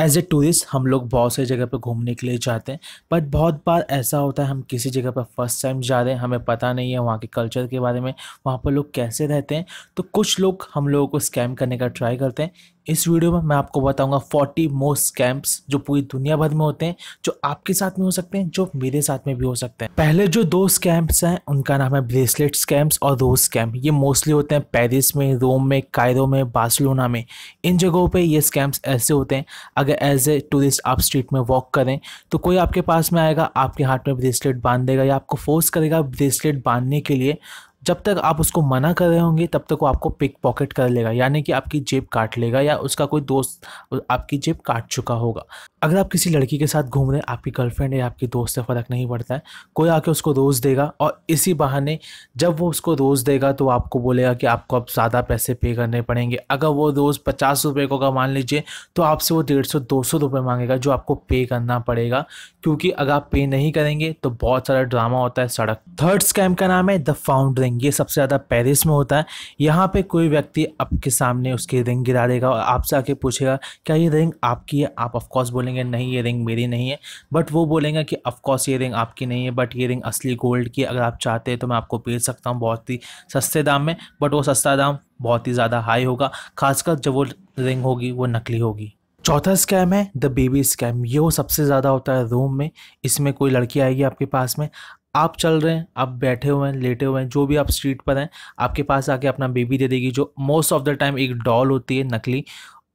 as a tourist हम लोग बहुत सारी जगह पर घूमने के लिए जाते हैं बट बहुत बार ऐसा होता है हम किसी जगह पर फर्स्ट टाइम जा रहे हैं हमें पता नहीं है वहाँ के कल्चर के बारे में वहाँ पर लोग कैसे रहते हैं तो कुछ लोग हम लोगों को स्कैम करने का ट्राई करते हैं इस वीडियो में मैं आपको बताऊंगा 40 मोस्ट स्कैम्स जो पूरी दुनिया भर में होते हैं जो आपके साथ में हो सकते हैं जो मेरे साथ में भी हो सकते हैं पहले जो दो स्कैम्स हैं उनका नाम है ब्रेसलेट स्कैम्स और रोज स्कैम ये मोस्टली होते हैं पेरिस में रोम में कायरों में बार्सिलोना में इन जगहों पर ये स्कैम्स ऐसे होते हैं अगर एज ए टूरिस्ट आप स्ट्रीट में वॉक करें तो कोई आपके पास में आएगा आपके हाथ में ब्रेसलेट बांध देगा या आपको फोर्स करेगा ब्रेसलेट बांधने के लिए जब तक आप उसको मना कर रहे होंगे तब तक वो आपको पिक पॉकेट कर लेगा यानी कि आपकी जेब काट लेगा या उसका कोई दोस्त आपकी जेब काट चुका होगा अगर आप किसी लड़की के साथ घूम रहे हैं आपकी गर्लफ्रेंड है आपकी दोस्त से फ़र्क नहीं पड़ता है कोई आके उसको रोज़ देगा और इसी बहाने जब वो उसको रोज़ देगा तो आपको बोलेगा कि आपको अब ज़्यादा पैसे पे करने पड़ेंगे अगर वो रोज़ पचास रुपये को का मान लीजिए तो आपसे वो डेढ़ सौ दो सौ रुपये मांगेगा जो आपको पे करना पड़ेगा क्योंकि अगर आप पे नहीं करेंगे तो बहुत सारा ड्रामा होता है सड़क थर्ड स्कैम का नाम है द फाउंड रिंग ये सबसे ज़्यादा पेरिस में होता है यहाँ पर कोई व्यक्ति आपके सामने उसकी रिंग गिरा देगा और आपसे आके पूछेगा क्या ये रिंग आपकी है आप ऑफकोर्स बोलेंगे बोलेंगे नहीं ये रिंग मेरी नहीं है बट वो बोलेंगे कि अफकोर्स ये रिंग आपकी नहीं है बट ये रिंग असली गोल्ड की अगर आप चाहते हैं तो मैं आपको बेच सकता हूँ बहुत ही सस्ते दाम में बट वो सस्ता दाम बहुत ही ज़्यादा हाई होगा खासकर जब वो रिंग होगी वो नकली होगी चौथा स्कैम है द बेबी स्कैम ये वो सबसे ज़्यादा होता है रूम में इसमें कोई लड़की आएगी आपके पास में आप चल रहे हैं आप बैठे हुए हैं लेटे हुए हैं जो भी आप स्ट्रीट पर हैं आपके पास आके अपना बेबी दे देगी जो मोस्ट ऑफ द टाइम एक डॉल होती है नकली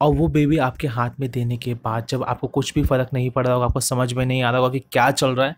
और वो बेबी आपके हाथ में देने के बाद जब आपको कुछ भी फ़र्क नहीं पड़ रहा होगा आपको समझ में नहीं आ रहा होगा कि क्या चल रहा है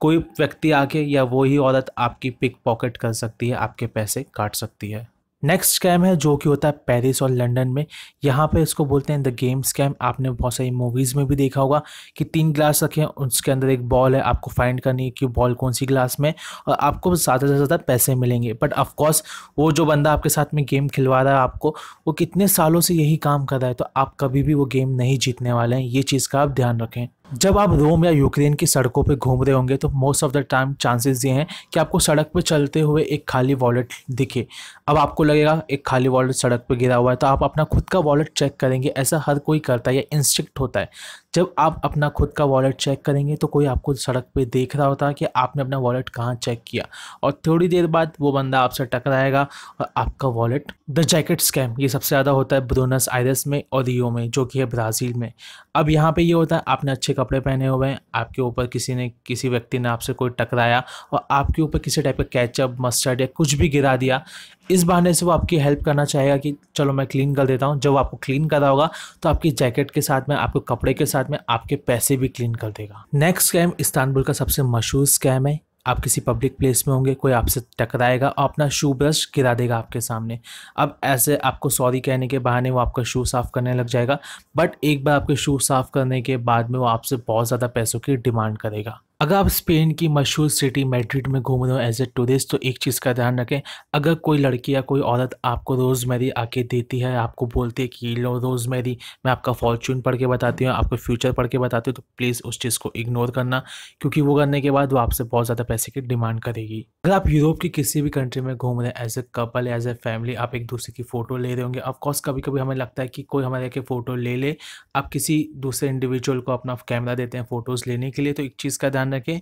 कोई व्यक्ति आके या वही औरत आपकी पिक पॉकेट कर सकती है आपके पैसे काट सकती है नेक्स्ट स्कैम है जो कि होता है पेरिस और लंदन में यहाँ पे इसको बोलते हैं द गेम स्कैम आपने बहुत सारी मूवीज़ में भी देखा होगा कि तीन ग्लास रखे उसके अंदर एक बॉल है आपको फाइंड करनी है कि बॉल कौन सी ग्लास में और आपको ज़्यादा से ज़्यादा पैसे मिलेंगे बट ऑफकोर्स वो जो बंदा आपके साथ में गेम खिलवा रहा है आपको वो कितने सालों से यही काम कर रहा है तो आप कभी भी वो गेम नहीं जीतने वाले हैं ये चीज़ का आप ध्यान रखें जब आप रोम या यूक्रेन की सड़कों पर घूम रहे होंगे तो most of the time chances ये हैं कि आपको सड़क पर चलते हुए एक खाली वॉलेट दिखे अब आपको लगेगा एक खाली वॉलेट सड़क पर गिरा हुआ है तो आप अपना खुद का वॉलेट चेक करेंगे ऐसा हर कोई करता है या इंस्टिक्ट होता है जब आप अपना खुद का वॉलेट चेक करेंगे तो कोई आपको सड़क पे देख रहा होता है कि आपने अपना वॉलेट कहाँ चेक किया और थोड़ी देर बाद वो बंदा आपसे टकराएगा और आपका वॉलेट द जैकेट स्कैम ये सबसे ज़्यादा होता है ब्रोनस आयरस में और रियो में जो कि है ब्राज़ील में अब यहाँ पे ये यह होता है आपने अच्छे कपड़े पहने हुए हैं आपके ऊपर किसी ने किसी व्यक्ति ने आपसे कोई टकराया और आपके ऊपर किसी टाइप का कैचअप मस्टर्ड या कुछ भी गिरा दिया इस बहाने से वो आपकी हेल्प करना चाहेगा कि चलो मैं क्लीन कर देता हूँ जब आपको क्लीन करा होगा तो आपकी जैकेट के साथ में आपके कपड़े के साथ में आपके पैसे भी क्लीन कर देगा नेक्स्ट स्कैम इस्तानबुल का सबसे मशहूर स्कैम है आप किसी पब्लिक प्लेस में होंगे कोई आपसे टकराएगा और अपना शू ब्रश गिरा देगा आपके सामने अब ऐसे आपको सॉरी कहने के बहाने वो आपका शू साफ़ करने लग जाएगा बट एक बार आपके शू साफ़ करने के बाद में वो आपसे बहुत ज़्यादा पैसों की डिमांड करेगा अगर आप स्पेन की मशहूर सिटी मैड्रिड में घूम रहे हो एज ए टूरिस्ट तो एक चीज़ का ध्यान रखें अगर कोई लड़की या कोई औरत आपको रोज़मेरी आके देती है आपको बोलती है कि लो रोज़मेरी मैं आपका फॉर्चून पढ़ के बताती हूँ आपको फ्यूचर पढ़ के बताती हूँ तो प्लीज़ उस चीज़ को इग्नोर करना क्योंकि वो करने के बाद वो आपसे बहुत ज़्यादा पैसे की डिमांड करेगी अगर आप यूरोप की किसी भी कंट्री में घूम रहे हैं as a couple as a family आप एक दूसरे की फ़ोटो ले रहे होंगे ऑफकोर्स कभी कभी हमें लगता है कि कोई हमारे के फ़ोटो ले ले आप किसी दूसरे इंडिविजुअल को अपना कैमरा देते हैं फ़ोटोज़ लेने के लिए तो एक चीज़ का ध्यान ध्यान रखें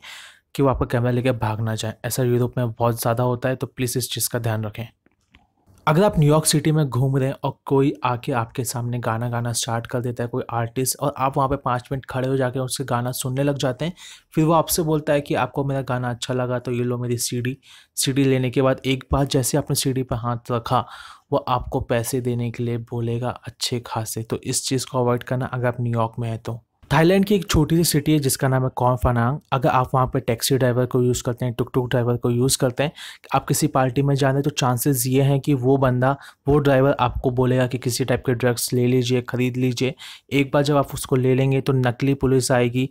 कि वो आपका कैमरा लेकर भाग ना जाए ऐसा यूरोप में बहुत ज़्यादा होता है तो प्लीज़ इस चीज़ का ध्यान रखें अगर आप न्यूयॉर्क सिटी में घूम रहे हैं और कोई आके आपके सामने गाना गाना स्टार्ट कर देता है कोई आर्टिस्ट और आप वहाँ पे पाँच मिनट खड़े हो जाकर उसके गाना सुनने लग जाते हैं फिर वो आपसे बोलता है कि आपको मेरा गाना अच्छा लगा तो ये लो मेरी सीडी सीडी लेने के बाद एक बार जैसे आपने सीडी पर हाथ रखा वो आपको पैसे देने के लिए बोलेगा अच्छे खासे तो इस चीज़ को अवॉइड करना अगर आप न्यूयॉर्क में हैं तो थाईलैंड की एक छोटी सी सिटी है जिसका नाम है कौन फनांग अगर आप वहाँ पर टैक्सी ड्राइवर को यूज़ करते हैं टुक टुक ड्राइवर को यूज़ करते हैं आप किसी पार्टी में जाने तो चांसेस ये हैं कि वो बंदा वो ड्राइवर आपको बोलेगा कि किसी टाइप के ड्रग्स ले लीजिए ख़रीद लीजिए एक बार जब आप उसको ले लेंगे तो नकली पुलिस आएगी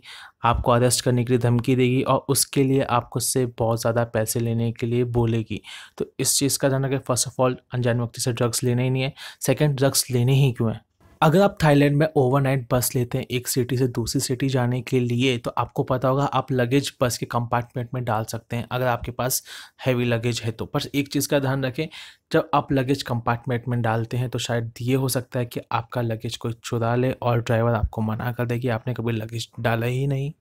आपको अरेस्ट करने के लिए धमकी देगी और उसके लिए आपको उससे बहुत ज़्यादा पैसे लेने के लिए बोलेगी तो इस चीज़ का ध्यान रखें फर्स्ट ऑफ ऑल अनजान व्यक्ति से ड्रग्स लेने ही नहीं है सेकेंड ड्रग्स लेने ही क्यों है अगर आप थाईलैंड में ओवरनाइट बस लेते हैं एक सिटी से दूसरी सिटी जाने के लिए तो आपको पता होगा आप लगेज बस के कंपार्टमेंट में डाल सकते हैं अगर आपके पास हैवी लगेज है तो पर एक चीज़ का ध्यान रखें जब आप लगेज कंपार्टमेंट में डालते हैं तो शायद ये हो सकता है कि आपका लगेज कोई चुरा ले और ड्राइवर आपको मना कर दे कि आपने कभी लगेज डाला ही नहीं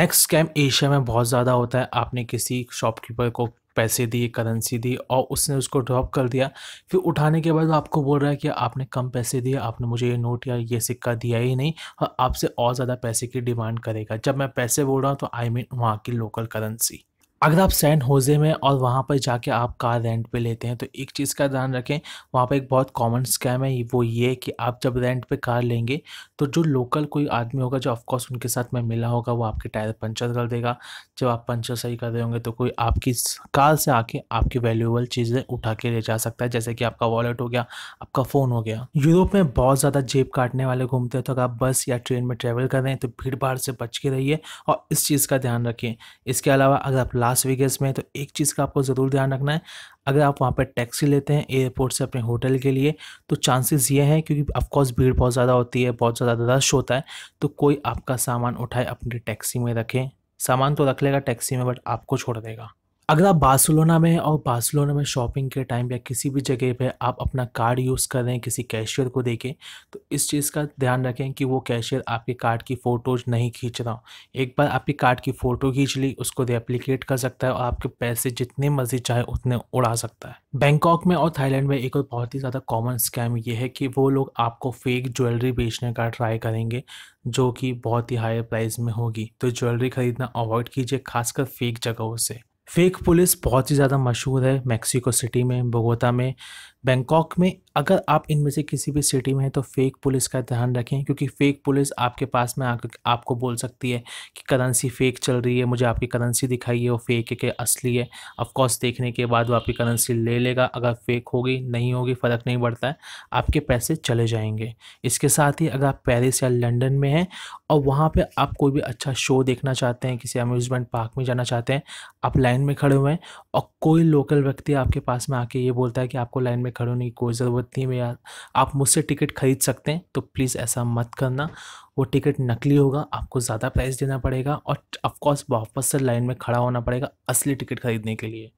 नेक्स्ट स्कैम एशिया में बहुत ज़्यादा होता है आपने किसी शॉपकीपर को पैसे दिए करेंसी दी और उसने उसको ड्रॉप कर दिया फिर उठाने के बाद वो आपको बोल रहा है कि आपने कम पैसे दिए आपने मुझे ये नोट या ये सिक्का दिया ही नहीं और हाँ, आपसे और ज़्यादा पैसे की डिमांड करेगा जब मैं पैसे बोल रहा हूँ तो आई मीन वहाँ की लोकल करेंसी अगर आप सैन होजे में और वहाँ पर जाके आप कार रेंट पे लेते हैं तो एक चीज़ का ध्यान रखें वहाँ पर एक बहुत कॉमन स्कैम है वो ये कि आप जब रेंट पे कार लेंगे तो जो लोकल कोई आदमी होगा जो ऑफकोर्स उनके साथ में मिला होगा वो आपके टायर पंचर कर देगा जब आप पंचर सही कर रहे होंगे तो कोई आपकी कार से आके आपकी वैल्यूएबल चीज़ें उठा के ले जा सकता है जैसे कि आपका वॉलेट हो गया आपका फ़ोन हो गया यूरोप में बहुत ज़्यादा जेब काटने वाले घूमते हैं तो अगर आप बस या ट्रेन में ट्रेवल कर रहे हैं तो भीड़ भाड़ से बच के रहिए और इस चीज़ का ध्यान रखें इसके अलावा अगर आप लास वेगस में तो एक चीज़ का आपको ज़रूर ध्यान रखना है अगर आप वहाँ पर टैक्सी लेते हैं एयरपोर्ट से अपने होटल के लिए तो चांसेस ये हैं क्योंकि ऑफकोर्स भीड़ बहुत ज़्यादा होती है बहुत ज़्यादा रश होता है तो कोई आपका सामान उठाए अपनी टैक्सी में रखें सामान तो रख लेगा टैक्सी में बट आपको छोड़ देगा अगर आप बार्सिलोना में और बार्सिलोना में शॉपिंग के टाइम या किसी भी जगह पे आप अपना कार्ड यूज़ कर रहे हैं किसी कैशियर को देखें तो इस चीज़ का ध्यान रखें कि वो कैशियर आपके कार्ड की फ़ोटोज नहीं खींच रहा हो एक बार आपके कार्ड की फ़ोटो खींच ली उसको रेप्लिकेट कर सकता है और आपके पैसे जितने मर्जी चाहे उतने उड़ा सकता है बैंकॉक में और थाईलैंड में एक और बहुत ही ज़्यादा कॉमन स्कैम ये है कि वो लोग आपको फेक ज्वेलरी बेचने का ट्राई करेंगे जो कि बहुत ही हाई प्राइस में होगी तो ज्वेलरी खरीदना अवॉइड कीजिए खासकर फेक जगहों से फेक पुलिस बहुत ही ज़्यादा मशहूर है मैक्सिको सिटी में बोगोता में बैंकॉक में अगर आप इनमें से किसी भी सिटी में हैं तो फेक पुलिस का ध्यान रखें क्योंकि फेक पुलिस आपके पास में आकर आपको बोल सकती है कि करेंसी फेक चल रही है मुझे आपकी करेंसी दिखाई है वो फेक है कि असली है ऑफकोर्स देखने के बाद वो आपकी करेंसी ले लेगा अगर फेक होगी नहीं होगी फ़र्क नहीं पड़ता है आपके पैसे चले जाएंगे इसके साथ ही अगर आप पेरिस या लंडन में हैं और वहाँ पर आप कोई भी अच्छा शो देखना चाहते हैं किसी अम्यूज़मेंट पार्क में जाना चाहते हैं आप लाइन में खड़े हुए हैं और कोई लोकल व्यक्ति आपके पास में आके ये बोलता है कि आपको लाइन में में खड़े होने की कोई ज़रूरत नहीं है यार आप मुझसे टिकट ख़रीद सकते हैं तो प्लीज़ ऐसा मत करना वो टिकट नकली होगा आपको ज़्यादा प्राइस देना पड़ेगा और ऑफकोर्स वापस से लाइन में खड़ा होना पड़ेगा असली टिकट ख़रीदने के लिए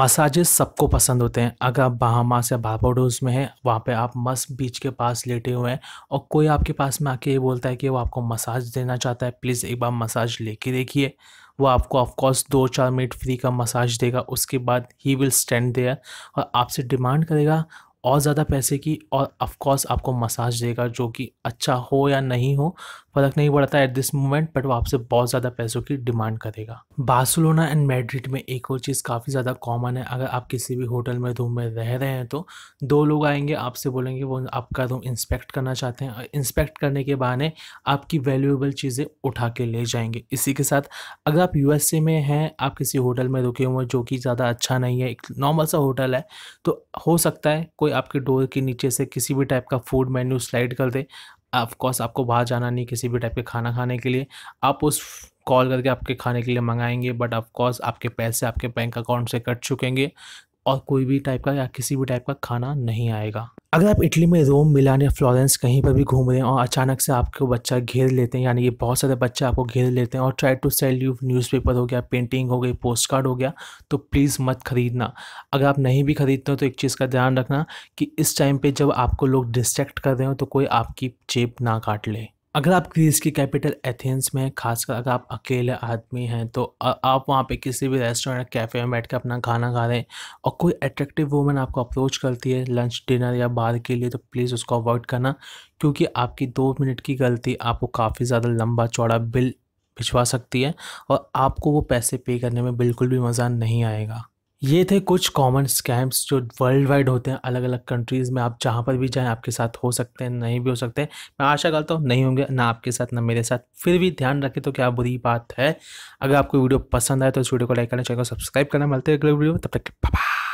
मसाजेस सबको पसंद होते हैं अगर आप बहामास या बाबाडोज में हैं वहाँ पे आप मस्त बीच के पास लेटे हुए हैं और कोई आपके पास में आके ये बोलता है कि वो आपको मसाज देना चाहता है प्लीज़ एक बार मसाज लेके देखिए वो आपको ऑफकोर्स दो चार मिनट फ्री का मसाज देगा उसके बाद ही विल स्टैंड देयर और आपसे डिमांड करेगा और ज़्यादा पैसे की और ऑफकोर्स आपको मसाज देगा जो कि अच्छा हो या नहीं हो फ़र्क नहीं पड़ता एट दिस मोमेंट बट वो आपसे बहुत ज़्यादा पैसों की डिमांड करेगा बार्सिलोना एंड मेड्रिड में एक और चीज़ काफ़ी ज़्यादा कॉमन है अगर आप किसी भी होटल में रूम में रह रहे हैं तो दो लोग आएंगे आपसे बोलेंगे वो आपका रूम इंस्पेक्ट करना चाहते हैं और इंस्पेक्ट करने के बहाने आपकी वैल्यूएबल चीज़ें उठा के ले जाएंगे इसी के साथ अगर आप यू में हैं आप किसी होटल में रुके हुए जो कि ज़्यादा अच्छा नहीं है एक नॉर्मल सा होटल है तो हो सकता है कोई आपके डोर के नीचे से किसी भी टाइप का फूड मेन्यू स्लाइड कर दे ऑफकोर्स आपको बाहर जाना नहीं किसी भी टाइप के खाना खाने के लिए आप उस कॉल करके आपके खाने के लिए मंगाएंगे बट ऑफकोर्स आपके पैसे आपके बैंक अकाउंट से कट चुकेंगे और कोई भी टाइप का या किसी भी टाइप का खाना नहीं आएगा अगर आप इटली में रोम मिलान या फ्लोरेंस कहीं पर भी घूम रहे हैं और अचानक से आपको बच्चा घेर लेते हैं यानी कि बहुत सारे बच्चे आपको घेर लेते हैं और try to sell you newspaper हो गया पेंटिंग हो गई पोस्ट कार्ड हो गया तो प्लीज़ मत ख़रीदना अगर आप नहीं भी ख़रीदते हो तो एक चीज़ का ध्यान रखना कि इस टाइम पर जब आपको लोग डिस्ट्रैक्ट कर रहे हो तो कोई आपकी जेब ना काट ले अगर आप ग्रीस की कैपिटल एथेंस में खासकर अगर आप अकेले आदमी हैं तो आप वहाँ पे किसी भी रेस्टोरेंट कैफ़े में बैठ कर अपना खाना खा रहे हैं और कोई अट्रैक्टिव वूमेन आपको अप्रोच करती है लंच डिनर या बार के लिए तो प्लीज़ उसको अवॉइड करना क्योंकि आपकी दो मिनट की गलती आपको काफ़ी ज़्यादा लंबा चौड़ा बिल भिजवा सकती है और आपको वो पैसे पे करने में बिल्कुल भी मज़ा नहीं आएगा ये थे कुछ कॉमन स्कैम्स जो वर्ल्ड वाइड होते हैं अलग अलग कंट्रीज़ में आप जहाँ पर भी जाएँ आपके साथ हो सकते हैं नहीं भी हो सकते हैं मैं आशा करता हूँ नहीं होंगे ना आपके साथ ना मेरे साथ फिर भी ध्यान रखें तो क्या बुरी बात है अगर आपको वीडियो पसंद आए तो इस वीडियो को लाइक करना चाहिए सब्सक्राइब करना मिलते हैं अगले वीडियो तब तक बाय